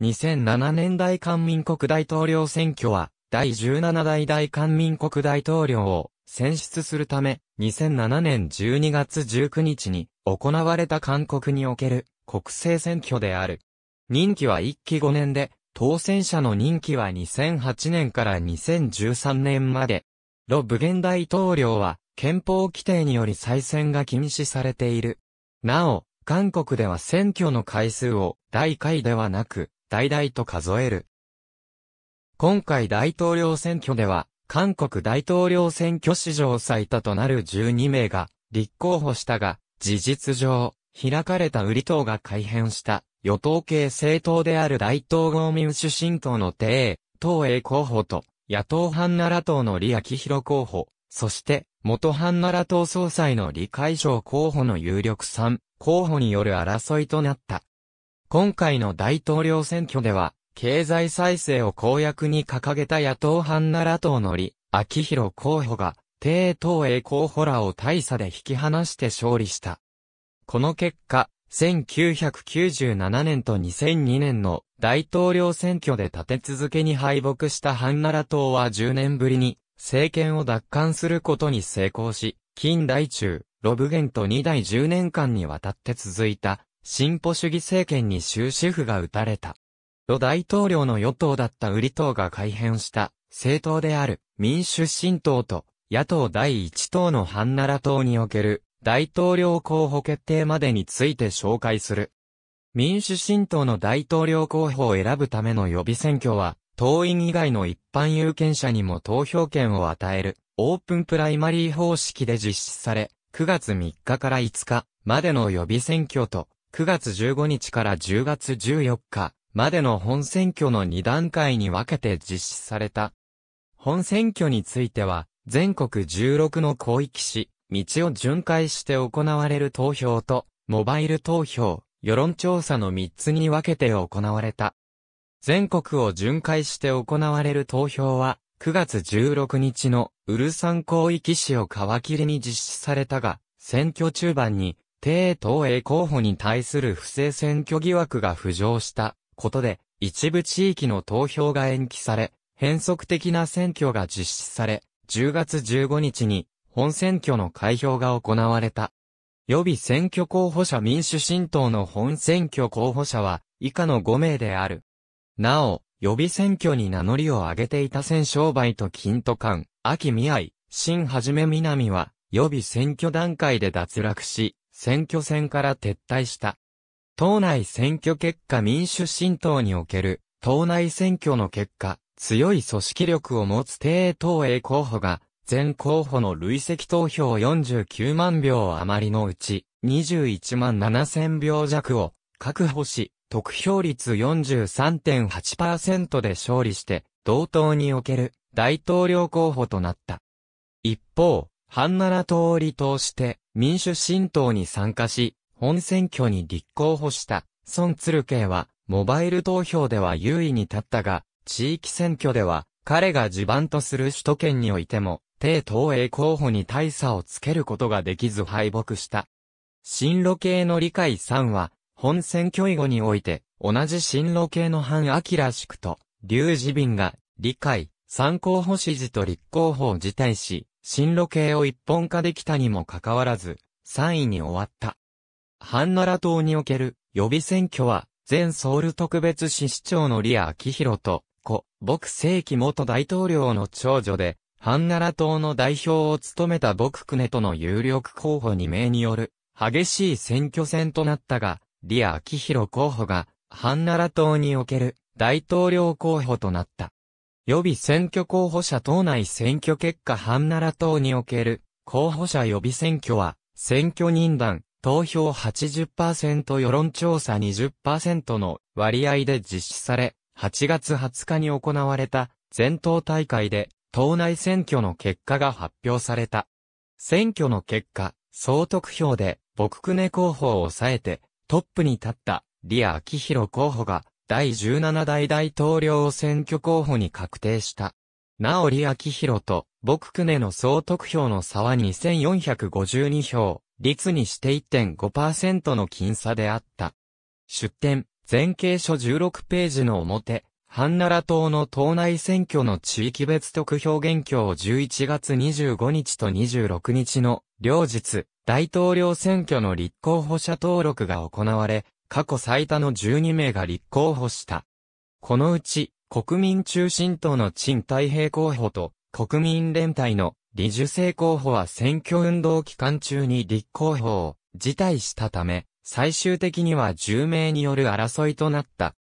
2007年大韓民国大統領選挙は、第17代大韓民国大統領を選出するため、2007年12月19日に行われた韓国における国政選挙である。任期は1期5年で、当選者の任期は2008年から2013年まで。ロ・ブゲン大統領は憲法規定により再選が禁止されている。なお、韓国では選挙の回数を第回ではなく、大々と数える。今回大統領選挙では、韓国大統領選挙史上最多となる12名が立候補したが、事実上、開かれた売り党が改変した与党系政党である大統合民主新党の帝党英候補と野党半奈良党の李明弘候補、そして元半奈良党総裁の李海将候補の有力3候補による争いとなった。今回の大統領選挙では、経済再生を公約に掲げた野党派ンナラ党の李、秋広候補が、帝東英候補らを大差で引き離して勝利した。この結果、1997年と2002年の大統領選挙で立て続けに敗北したハンナラ党は10年ぶりに政権を奪還することに成功し、近代中、ロブゲンと2代10年間にわたって続いた進歩主義政権に終止符が打たれた。ロ大統領の与党だったウリ党が改変した政党である民主新党と野党第一党のハンナラ党における大統領候補決定までについて紹介する。民主新党の大統領候補を選ぶための予備選挙は、党員以外の一般有権者にも投票権を与えるオープンプライマリー方式で実施され、9月3日から5日までの予備選挙と9月15日から10月14日までの本選挙の2段階に分けて実施された。本選挙については、全国16の広域市、道を巡回して行われる投票と、モバイル投票、世論調査の3つに分けて行われた。全国を巡回して行われる投票は、9月16日のウルサン広域市を皮切りに実施されたが、選挙中盤に帝東英候補に対する不正選挙疑惑が浮上したことで、一部地域の投票が延期され、変則的な選挙が実施され、10月15日に本選挙の開票が行われた。予備選挙候補者民主新党の本選挙候補者は以下の5名である。なお、予備選挙に名乗りを上げていた戦商売と金都館、秋見合新はじめ南は予備選挙段階で脱落し、選挙戦から撤退した。党内選挙結果民主新党における党内選挙の結果、強い組織力を持つ低党営候補が、全候補の累積投票49万票余りのうち、21万7000票弱を確保し、得票率43.8%で勝利して、同等における大統領候補となった。一方、ハンナラ党を離党して、民主新党に参加し、本選挙に立候補した、孫鶴慶は、モバイル投票では優位に立ったが、地域選挙では、彼が地盤とする首都圏においても、帝東映候補に大差をつけることができず敗北した。進路系の理解3は、本選挙以後において、同じ進路系の反明宿と、劉志敏が、理解、参候補支持と立候補を辞退し、進路系を一本化できたにもかかわらず、3位に終わった。ハンナラ島における予備選挙は、前ソウル特別市市長のリア・アキヒロと、子、僕世紀元大統領の長女で、ハンナラ党の代表を務めた僕クネとの有力候補2名による、激しい選挙戦となったが、リア・アキヒロ候補が、ハンナラ党における大統領候補となった。予備選挙候補者党内選挙結果半奈良党における候補者予備選挙は、選挙人団、投票80%世論調査20%の割合で実施され、8月20日に行われた全党大会で党内選挙の結果が発表された。選挙の結果、総得票で、僕久根候補を抑えて、トップに立った、リア・秋広候補が、第17代大統領選挙候補に確定した。直織明宏と、僕久根の総得票の差は2452票、率にして1.5%の僅差であった。出典、前景書16ページの表、ハンナラ島の島内選挙の地域別得票現況を11月25日と26日の両日、大統領選挙の立候補者登録が行われ、過去最多の12名が立候補した。このうち、国民中心党の陳太平候補と、国民連帯の李樹生候補は選挙運動期間中に立候補を辞退したため、最終的には10名による争いとなった。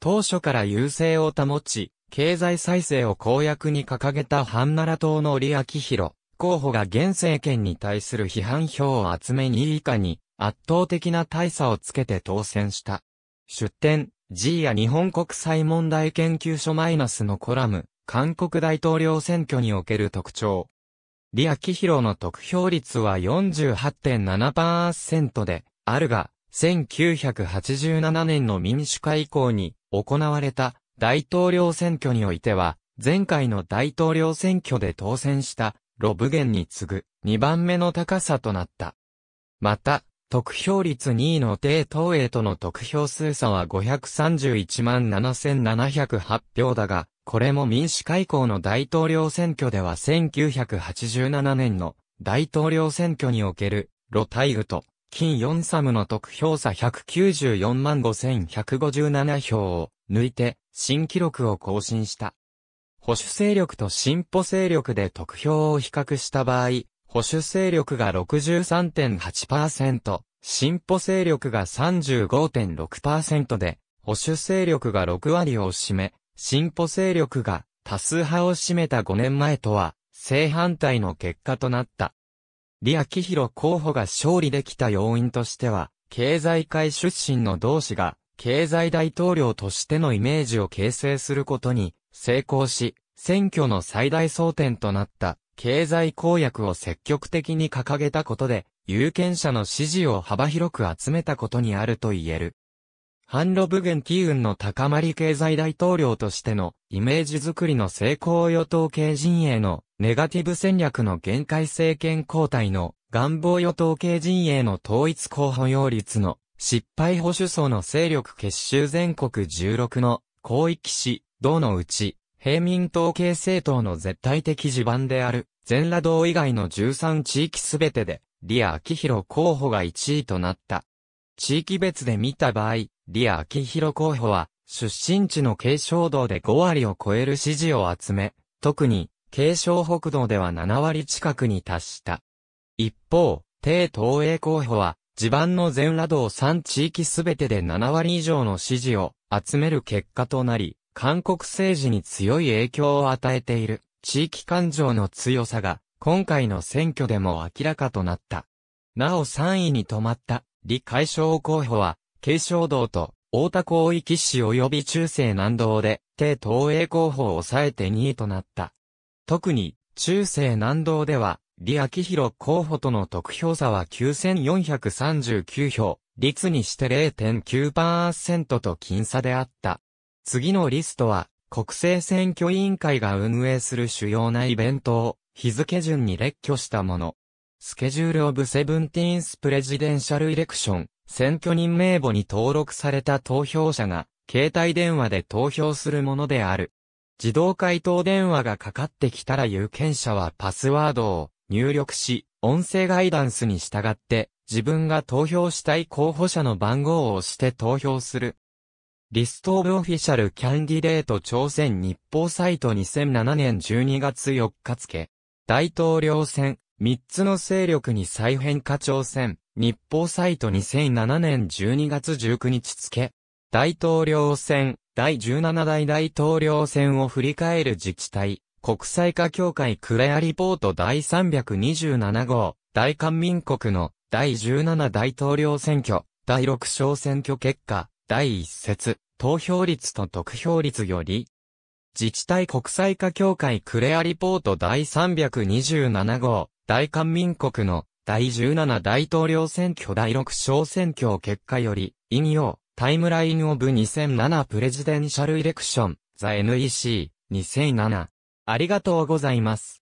当初から優勢を保ち、経済再生を公約に掲げたハンナラ党の李明宏候補が現政権に対する批判票を集め2位以下に圧倒的な大差をつけて当選した。出典、G や日本国際問題研究所マイナスのコラム、韓国大統領選挙における特徴。リアキヒロの得票率は48.7%で、あるが、1987年の民主化以降に行われた大統領選挙においては、前回の大統領選挙で当選したロブゲンに次ぐ2番目の高さとなった。また、得票率2位の低東映との得票数差は531万7708票だが、これも民主開港の大統領選挙では1987年の大統領選挙における、ロタイグと、金ヨンサムの得票差194万5157票を抜いて、新記録を更新した。保守勢力と進歩勢力で得票を比較した場合、保守勢力が63.8%、進歩勢力が35.6%で、保守勢力が6割を占め、進歩勢力が多数派を占めた5年前とは、正反対の結果となった。李明ロ候補が勝利できた要因としては、経済界出身の同志が、経済大統領としてのイメージを形成することに成功し、選挙の最大争点となった経済公約を積極的に掲げたことで、有権者の支持を幅広く集めたことにあると言える。反ロブ元機運の高まり経済大統領としてのイメージづくりの成功与党系陣営のネガティブ戦略の限界政権交代の願望与党系陣営の統一候補擁立の失敗保守層の勢力結集全国16の広域市、道のうち平民統計政党の絶対的地盤である、全裸道以外の13地域すべてで、リア・アキヒロ候補が1位となった。地域別で見た場合、リア・アキヒロ候補は、出身地の継承道で5割を超える支持を集め、特に、継承北道では7割近くに達した。一方、低東映候補は、地盤の全羅道3地域すべてで7割以上の支持を集める結果となり、韓国政治に強い影響を与えている地域感情の強さが今回の選挙でも明らかとなった。なお3位に止まった李海翔候補は慶祥道と大田広域市及び中世南道で、低東映候補を抑えて2位となった。特に、中世南道では、李明弘候補との得票差は9439票、率にして0.9%と僅差であった。次のリストは、国政選挙委員会が運営する主要なイベントを、日付順に列挙したもの。スケジュールオブセブンティーンスプレジデンシャルイレクション、選挙人名簿に登録された投票者が、携帯電話で投票するものである。自動回答電話がかかってきたら有権者はパスワードを入力し、音声ガイダンスに従って、自分が投票したい候補者の番号を押して投票するリストオブオフィシャルキャンディデート朝鮮日報サイト2007年12月4日付。大統領選、3つの勢力に再編化朝鮮、日報サイト2007年12月19日付。大統領選、第17代大統領選を振り返る自治体、国際化協会クレアリポート第327号、大韓民国の第17大統領選挙、第6小選挙結果、第一節、投票率と得票率より、自治体国際化協会クレアリポート第327号、大韓民国の第17大統領選挙第6小選挙結果より、引用、タイムラインオブ2007プレジデンシャルイレクション、ザ NEC、2007。ありがとうございます。